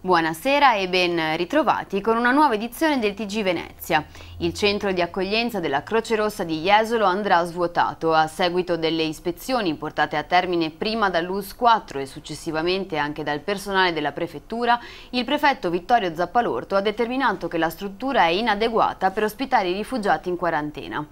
Buonasera e ben ritrovati con una nuova edizione del TG Venezia. Il centro di accoglienza della Croce Rossa di Jesolo andrà svuotato a seguito delle ispezioni portate a termine prima dall'US 4 e successivamente anche dal personale della prefettura. Il prefetto Vittorio Zappalorto ha determinato che la struttura è inadeguata per ospitare i rifugiati in quarantena.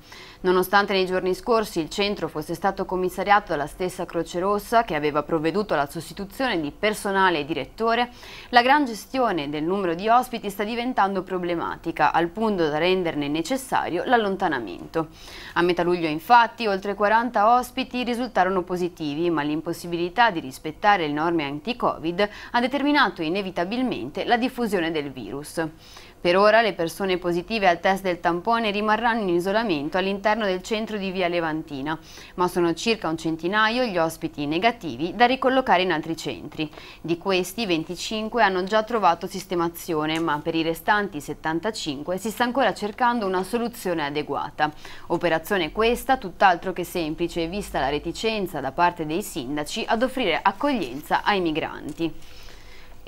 Nonostante nei giorni scorsi il centro fosse stato commissariato dalla stessa Croce Rossa che aveva provveduto alla sostituzione di personale e direttore, la grande gran gestione del numero di ospiti sta diventando problematica, al punto da renderne necessario l'allontanamento. A metà luglio, infatti, oltre 40 ospiti risultarono positivi, ma l'impossibilità di rispettare le norme anti-Covid ha determinato inevitabilmente la diffusione del virus. Per ora le persone positive al test del tampone rimarranno in isolamento all'interno del centro di Via Levantina, ma sono circa un centinaio gli ospiti negativi da ricollocare in altri centri. Di questi 25 hanno già trovato sistemazione, ma per i restanti 75 si sta ancora cercando una soluzione adeguata. Operazione questa tutt'altro che semplice vista la reticenza da parte dei sindaci ad offrire accoglienza ai migranti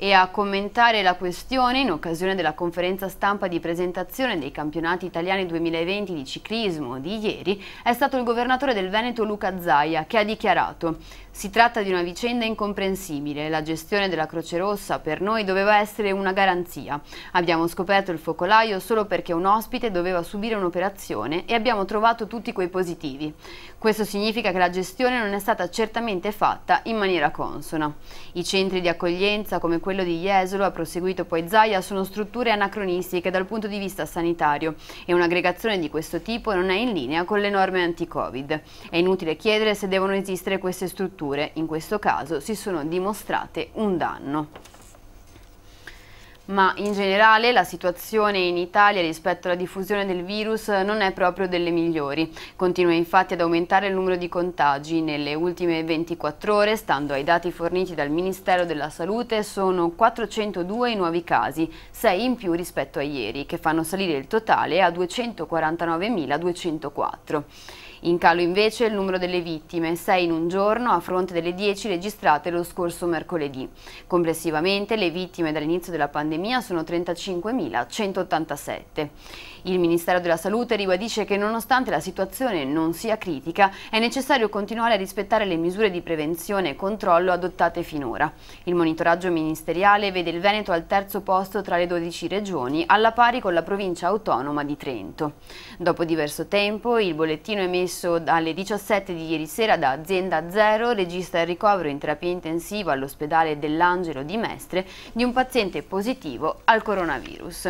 e a commentare la questione in occasione della conferenza stampa di presentazione dei campionati italiani 2020 di ciclismo di ieri è stato il governatore del Veneto Luca Zaia che ha dichiarato si tratta di una vicenda incomprensibile, la gestione della Croce Rossa per noi doveva essere una garanzia. Abbiamo scoperto il focolaio solo perché un ospite doveva subire un'operazione e abbiamo trovato tutti quei positivi. Questo significa che la gestione non è stata certamente fatta in maniera consona. I centri di accoglienza come quello quello di Jesolo, ha proseguito poi Zaia, sono strutture anacronistiche dal punto di vista sanitario e un'aggregazione di questo tipo non è in linea con le norme anti-Covid. È inutile chiedere se devono esistere queste strutture, in questo caso si sono dimostrate un danno ma in generale la situazione in Italia rispetto alla diffusione del virus non è proprio delle migliori. Continua infatti ad aumentare il numero di contagi. Nelle ultime 24 ore, stando ai dati forniti dal Ministero della Salute, sono 402 i nuovi casi, 6 in più rispetto a ieri, che fanno salire il totale a 249.204. In calo invece il numero delle vittime, 6 in un giorno a fronte delle 10 registrate lo scorso mercoledì. Complessivamente le vittime dall'inizio della pandemia sono 35.187. Il Ministero della Salute ribadisce che nonostante la situazione non sia critica, è necessario continuare a rispettare le misure di prevenzione e controllo adottate finora. Il monitoraggio ministeriale vede il Veneto al terzo posto tra le 12 regioni, alla pari con la provincia autonoma di Trento. Dopo diverso tempo, il bollettino emesso trasmesso alle 17 di ieri sera da Azienda Zero registra il ricovero in terapia intensiva all'ospedale dell'Angelo di Mestre di un paziente positivo al coronavirus.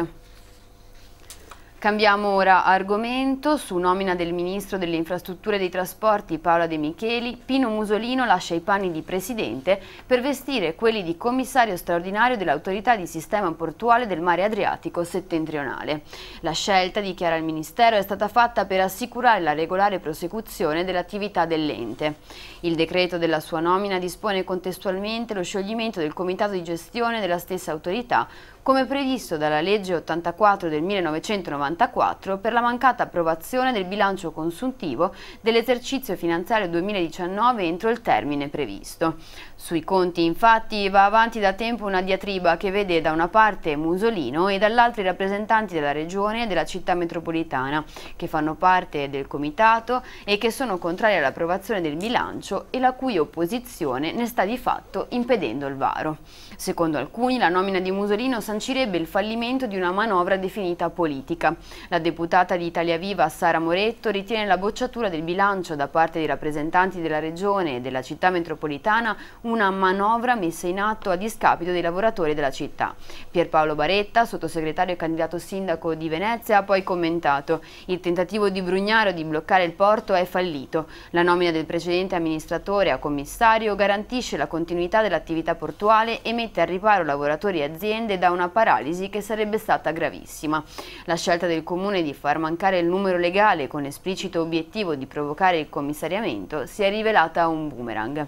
Cambiamo ora argomento su nomina del Ministro delle Infrastrutture e dei Trasporti Paola De Micheli, Pino Musolino lascia i panni di Presidente per vestire quelli di Commissario straordinario dell'Autorità di Sistema Portuale del Mare Adriatico settentrionale. La scelta, dichiara il Ministero, è stata fatta per assicurare la regolare prosecuzione dell'attività dell'ente. Il decreto della sua nomina dispone contestualmente lo scioglimento del Comitato di Gestione della stessa Autorità, come previsto dalla legge 84 del 1990 94 per la mancata approvazione del bilancio consuntivo dell'esercizio finanziario 2019 entro il termine previsto. Sui conti infatti va avanti da tempo una diatriba che vede da una parte Musolino e dall'altra i rappresentanti della regione e della città metropolitana che fanno parte del comitato e che sono contrari all'approvazione del bilancio e la cui opposizione ne sta di fatto impedendo il varo. Secondo alcuni la nomina di Musolino sancirebbe il fallimento di una manovra definita politica, la deputata di Italia Viva Sara Moretto ritiene la bocciatura del bilancio da parte dei rappresentanti della regione e della città metropolitana una manovra messa in atto a discapito dei lavoratori della città. Pierpaolo Baretta, sottosegretario e candidato sindaco di Venezia, ha poi commentato il tentativo di Brugnaro di bloccare il porto è fallito. La nomina del precedente amministratore a commissario garantisce la continuità dell'attività portuale e mette al riparo lavoratori e aziende da una paralisi che sarebbe stata gravissima. La scelta del Comune di far mancare il numero legale con esplicito obiettivo di provocare il commissariamento si è rivelata un boomerang.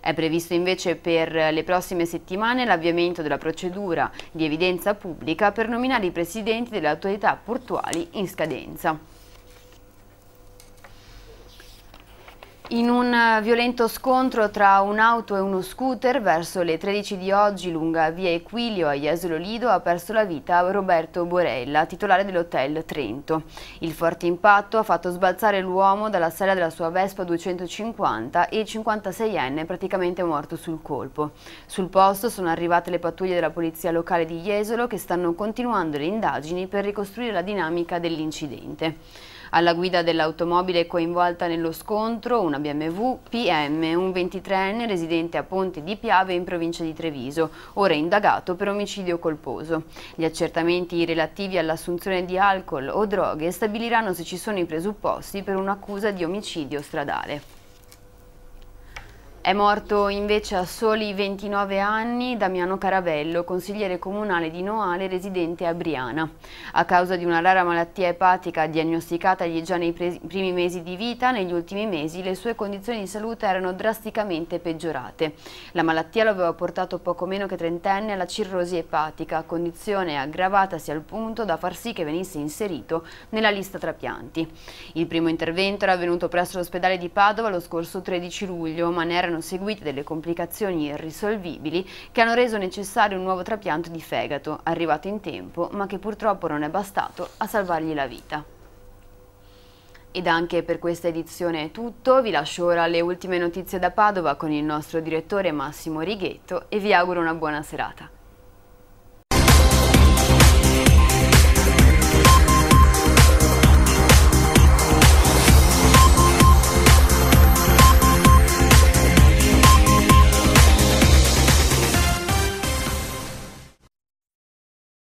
È previsto invece per le prossime settimane l'avviamento della procedura di evidenza pubblica per nominare i presidenti delle autorità portuali in scadenza. In un violento scontro tra un'auto e uno scooter verso le 13 di oggi lunga via Equilio a Jesolo Lido ha perso la vita Roberto Borella, titolare dell'hotel Trento. Il forte impatto ha fatto sbalzare l'uomo dalla sella della sua Vespa 250 e il 56enne praticamente morto sul colpo. Sul posto sono arrivate le pattuglie della polizia locale di Jesolo che stanno continuando le indagini per ricostruire la dinamica dell'incidente. Alla guida dell'automobile coinvolta nello scontro una BMW PM, un 23enne residente a Ponte di Piave in provincia di Treviso, ora indagato per omicidio colposo. Gli accertamenti relativi all'assunzione di alcol o droghe stabiliranno se ci sono i presupposti per un'accusa di omicidio stradale. È morto invece a soli 29 anni Damiano Caravello, consigliere comunale di Noale residente a Briana. A causa di una rara malattia epatica diagnosticatagli già nei primi mesi di vita, negli ultimi mesi le sue condizioni di salute erano drasticamente peggiorate. La malattia lo aveva portato poco meno che trentenne alla cirrosi epatica, condizione aggravatasi al punto da far sì che venisse inserito nella lista trapianti. Il primo intervento era avvenuto presso l'ospedale di Padova lo scorso 13 luglio, ma ne erano erano seguite delle complicazioni irrisolvibili che hanno reso necessario un nuovo trapianto di fegato, arrivato in tempo ma che purtroppo non è bastato a salvargli la vita. Ed anche per questa edizione è tutto, vi lascio ora le ultime notizie da Padova con il nostro direttore Massimo Righetto e vi auguro una buona serata.